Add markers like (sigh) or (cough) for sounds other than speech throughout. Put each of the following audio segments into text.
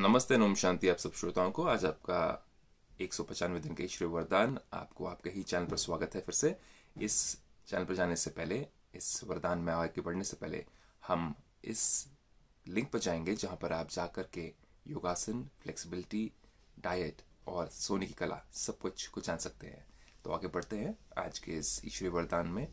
नमस्ते नोम शांति आप सब श्रोताओं को आज आपका एक सौ पचानवे दिन के श्री वरदान आपको आपके ही चैनल पर स्वागत है फिर से इस चैनल पर जाने से पहले इस वरदान में आगे बढ़ने से पहले हम इस लिंक पर जाएंगे जहां पर आप जा के योगासन फ्लेक्सिबिलिटी डाइट और सोने की कला सब कुछ को जान सकते हैं तो आगे बढ़ते हैं आज के इस ईश्वरी वरदान में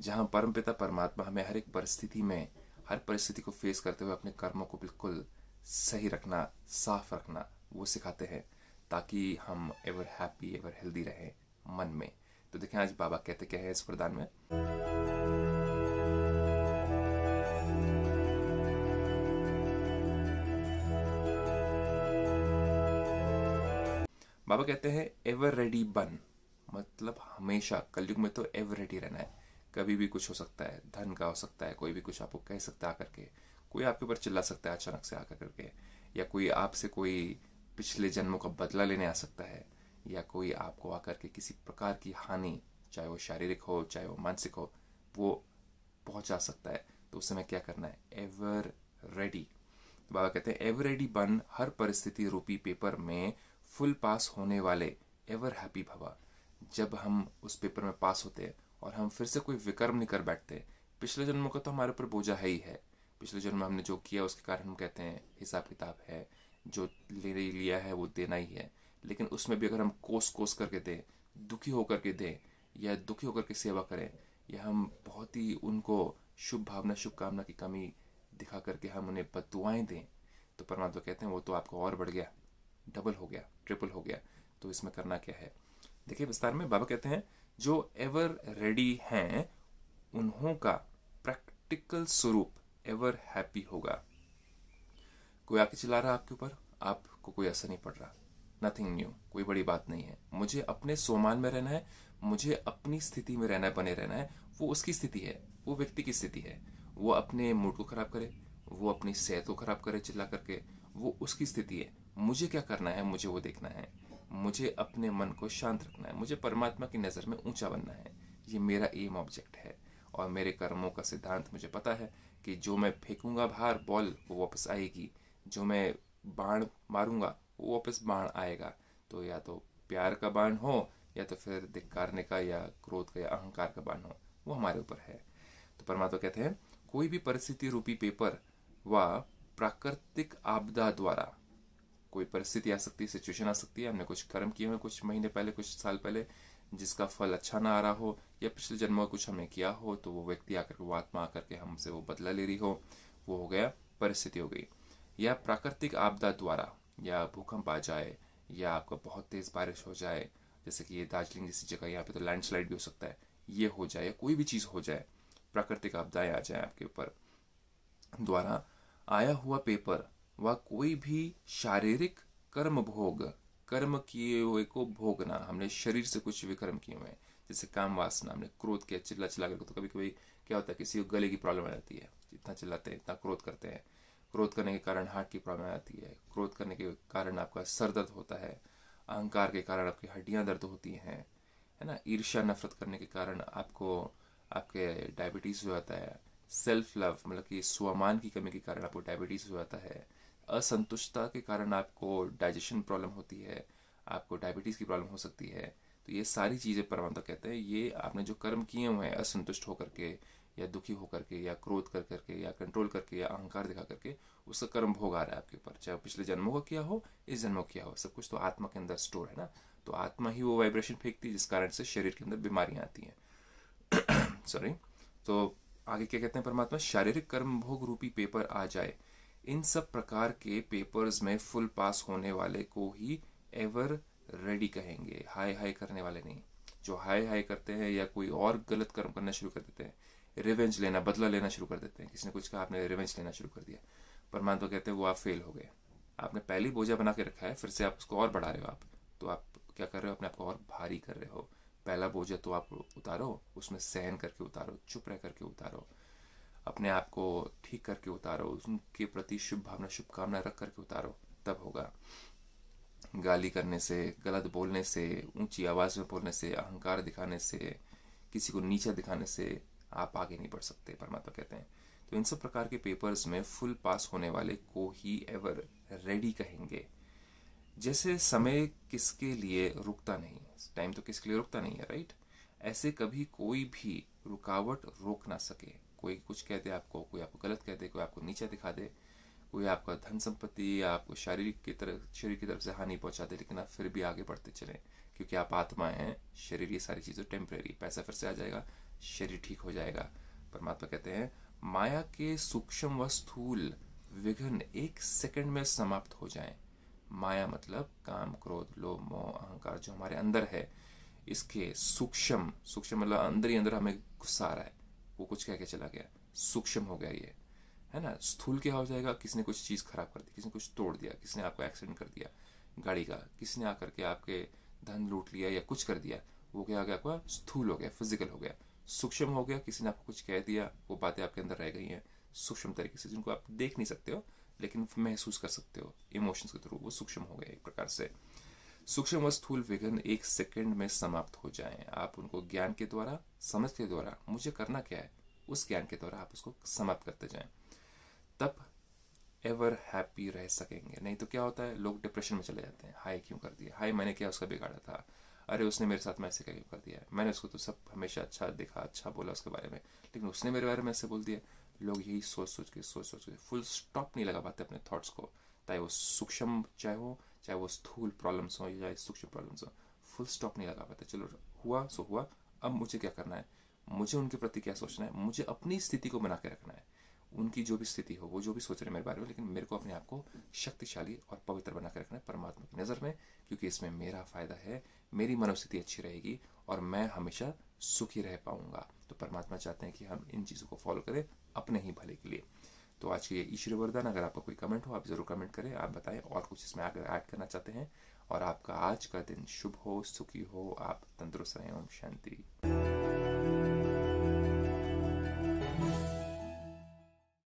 जहाँ परमपिता परमात्मा हमें हर एक परिस्थिति में हर परिस्थिति को फेस करते हुए अपने कर्मों को बिल्कुल सही रखना साफ रखना वो सिखाते हैं ताकि हम एवर हैप्पी एवर हेल्दी रहें मन में तो देखें आज बाबा कहते क्या है इस प्रदान में बाबा कहते हैं एवर रेडी बन मतलब हमेशा कलयुग में तो एवर रेडी रहना है कभी भी कुछ हो सकता है धन का हो सकता है कोई भी कुछ आपको कह सकता है आकर के कोई आपके ऊपर चिल्ला सकता है अचानक से आकर करके या कोई आपसे कोई पिछले जन्मों का बदला लेने आ सकता है या कोई आपको आकर के किसी प्रकार की हानि चाहे वो शारीरिक हो चाहे वो मानसिक हो वो पहुंचा सकता है तो उस समय क्या करना है एवर रेडी तो बाबा कहते हैं एवर रेडी बन हर परिस्थिति रूपी पेपर में फुल पास होने वाले एवर हैप्पी भवा जब हम उस पेपर में पास होते हैं और हम फिर से कोई विकर्म नहीं कर बैठते पिछले जन्मों का तो हमारे ऊपर बोझा है ही है पिछले जन्म में हमने जो किया उसके कारण हम कहते हैं हिसाब किताब है जो ले लिया है वो देना ही है लेकिन उसमें भी अगर हम कोस कोस करके दें दुखी होकर के दें या दुखी होकर के सेवा करें या हम बहुत ही उनको शुभ भावना शुभकामना की कमी दिखा करके हम उन्हें बदुआएँ दें तो परमात्मा कहते हैं वो तो आपका और बढ़ गया डबल हो गया ट्रिपल हो गया तो इसमें करना क्या है देखिए विस्तार में बाबा कहते हैं जो एवर रेडी हैं उन्हों का प्रैक्टिकल स्वरूप एवर हैप्पी होगा कोई आके चिल्ला रहा आपके ऊपर आपको कोई असर नहीं पड़ रहा नथिंग न्यू कोई बड़ी बात नहीं है मुझे अपने सोमान में रहना है मुझे अपनी स्थिति में रहना है बने रहना है वो उसकी स्थिति है वो व्यक्ति की स्थिति है वो अपने मूड को खराब करे वो अपनी सेहत को खराब करे चिल्ला करके वो उसकी स्थिति है मुझे क्या करना है मुझे वो देखना है मुझे अपने मन को शांत रखना है मुझे परमात्मा की नज़र में ऊंचा बनना है ये मेरा एम ऑब्जेक्ट है और मेरे कर्मों का सिद्धांत मुझे पता है कि जो मैं फेंकूंगा बाहर बॉल वो वापस आएगी जो मैं बाण मारूंगा वो वापस बाण आएगा तो या तो प्यार का बाण हो या तो फिर धिक्कारने का या क्रोध का या अहंकार का बाण हो वो हमारे ऊपर है तो परमात्मा कहते हैं कोई भी परिस्थिति रूपी पेपर व प्राकृतिक आपदा द्वारा कोई परिस्थिति आ सकती है सिचुएशन आ सकती है हमने कुछ कर्म किए हुए कुछ महीने पहले कुछ साल पहले जिसका फल अच्छा ना आ रहा हो या पिछले जन्म में कुछ हमने किया हो तो वो व्यक्ति आकर के आत्मा आकर के हमसे वो बदला ले रही हो वो हो गया परिस्थिति हो गई या प्राकृतिक आपदा द्वारा या भूकंप आ जाए या आपका बहुत तेज़ बारिश हो जाए जैसे कि ये दार्जिलिंग जैसी जगह यहाँ पे तो लैंडस्लाइड भी हो सकता है ये हो जाए या कोई भी चीज़ हो जाए प्राकृतिक आपदाएं आ जाए आपके ऊपर द्वारा आया हुआ पेपर व कोई भी शारीरिक कर्म भोग कर्म किए हुए को भोगना हमने शरीर से कुछ विकर्म किए हुए हैं जैसे काम वासना हमने क्रोध किया चिल्ला चिल्ला कर तो कभी कभी क्या होता है किसी को गले की प्रॉब्लम आ जाती है इतना चिल्लाते हैं इतना क्रोध करते हैं क्रोध करने के कारण हार्ट की प्रॉब्लम आती है क्रोध करने के कारण आपका सर दर्द होता है अहंकार के कारण आपकी हड्डियाँ दर्द होती हैं है ना ईर्ष्या नफरत करने के कारण आपको आपके डायबिटीज़ हो जाता है सेल्फ लव मतलब कि स्वामान की कमी के कारण आपको डायबिटीज़ हो जाता है असंतुष्टता के कारण आपको डाइजेशन प्रॉब्लम होती है आपको डायबिटीज़ की प्रॉब्लम हो सकती है तो ये सारी चीज़ें परमात्मा कहते हैं ये आपने जो कर्म किए हुए हैं असंतुष्ट होकर के या दुखी होकर के या क्रोध कर करके या कंट्रोल करके या अहंकार दिखा करके उसका कर्म भोग आ रहा है आपके ऊपर चाहे पिछले जन्मों का किया हो इस जन्मों का किया हो सब कुछ तो आत्मा के अंदर स्टोर है ना तो आत्मा ही वो वाइब्रेशन फेंकती है जिस कारण से शरीर के अंदर बीमारियाँ आती हैं सॉरी (coughs) तो आगे क्या कहते हैं परमात्मा शारीरिक कर्म भोग रूपी पेपर आ जाए इन सब प्रकार के पेपर्स में फुल पास होने वाले को ही एवर रेडी कहेंगे हाई हाई करने वाले नहीं जो हाई हाई करते हैं या कोई और गलत कर्म करना शुरू कर देते हैं रिवेंज लेना बदला लेना शुरू कर देते हैं किसी ने कुछ कहा आपने रिवेंज लेना शुरू कर दिया परमान तो कहते हैं वो आप फेल हो गए आपने पहले बोझा बना के रखा है फिर से आप उसको और बढ़ा रहे हो आप तो आप क्या कर रहे हो अपने आप को और भारी कर रहे हो पहला बोझा तो आप उतारो उसमें सहन करके उतारो चुप रह करके उतारो अपने आप को ठीक करके उतारो उनके प्रति शुभ भावना शुभकामना रख करके उतारो तब होगा गाली करने से गलत बोलने से ऊंची आवाज़ में बोलने से अहंकार दिखाने से किसी को नीचा दिखाने से आप आगे नहीं बढ़ सकते परमात्मा कहते हैं तो इन सब प्रकार के पेपर्स में फुल पास होने वाले को ही एवर रेडी कहेंगे जैसे समय किसके लिए रुकता नहीं टाइम तो किसके लिए रुकता नहीं है राइट ऐसे कभी कोई भी रुकावट रोक ना सके कोई कुछ कह दे आपको कोई आपको गलत कह दे कोई आपको नीचा दिखा दे कोई आपका धन संपत्ति या आपको शारीरिक की तरफ शरीर की तरफ से हानि पहुंचा दे लेकिन आप फिर भी आगे बढ़ते चलें क्योंकि आप आत्मा हैं शरीर ये सारी चीज़ें टेम्परेरी पैसा फिर से आ जाएगा शरीर ठीक हो जाएगा परमात्मा कहते हैं माया के सूक्ष्म व स्थूल विघ्न एक सेकंड में समाप्त हो जाएं माया मतलब काम क्रोध लोभ मोह अहंकार जो हमारे अंदर है इसके सूक्ष्म सूक्ष्म मतलब अंदर ही अंदर हमें गुस्सा आ रहा है वो कुछ कह के चला गया सूक्ष्म हो गया ये है ना स्थूल क्या हो जाएगा किसने कुछ चीज़ खराब कर दी किसने कुछ तोड़ दिया किसने आपको एक्सीडेंट कर दिया गाड़ी का किसने आकर के आपके धन लूट लिया या कुछ कर दिया वो क्या हो गया आपका स्थूल हो गया फिजिकल हो गया सूक्ष्म हो गया किसी ने आपको कुछ कह दिया वो बातें आपके अंदर रह गई हैं सूक्ष्म तरीके से जिनको आप देख नहीं सकते हो लेकिन महसूस कर सकते हो इमोशंस के थ्रू वो सूक्ष्म हो गया एक प्रकार से सूक्ष्म स्थूल विघन एक सेकंड में समाप्त हो जाए आप उनको ज्ञान के द्वारा समझ के द्वारा मुझे करना क्या है उस ज्ञान के द्वारा आप उसको समाप्त करते जाएं तब एवर हैप्पी रह सकेंगे नहीं तो क्या होता है लोग डिप्रेशन में चले जाते हैं हाय क्यों कर दिया हाय मैंने क्या उसका बिगाड़ा था अरे उसने मेरे साथ में ऐसे क्या कर दिया मैंने उसको तो सब हमेशा अच्छा देखा अच्छा बोला उसके बारे में लेकिन उसने मेरे बारे में ऐसे बोल दिया लोग यही सोच सोच के सोच सोच के फुल स्टॉप नहीं लगा पाते अपने थॉट्स को चाहे वो सूक्ष्म चाहे हो चाहे वो स्थूल प्रॉब्लम्स हो चाहे सूक्ष्म प्रॉब्लम्स हो फुल स्टॉप नहीं लगा पाते चलो हुआ सो हुआ अब मुझे क्या करना है मुझे उनके प्रति क्या सोचना है मुझे अपनी स्थिति को बना के रखना है उनकी जो भी स्थिति हो वो जो भी सोच रहे हैं मेरे बारे में लेकिन मेरे को अपने आप को शक्तिशाली और पवित्र बना के रखना है परमात्मा की नज़र में क्योंकि इसमें मेरा फ़ायदा है मेरी मनोस्थिति अच्छी रहेगी और मैं हमेशा सुखी रह पाऊंगा तो परमात्मा चाहते हैं कि हम इन चीज़ों को फॉलो करें अपने ही भले के लिए तो आज के लिए ईश्वर वरदान अगर आपका कोई कमेंट हो आप ज़रूर कमेंट करें आप बताएं और कुछ इसमें अगर ऐड करना चाहते हैं और आपका आज का दिन शुभ हो सुखी हो आप तंदुरुस्त रहें ओम शांति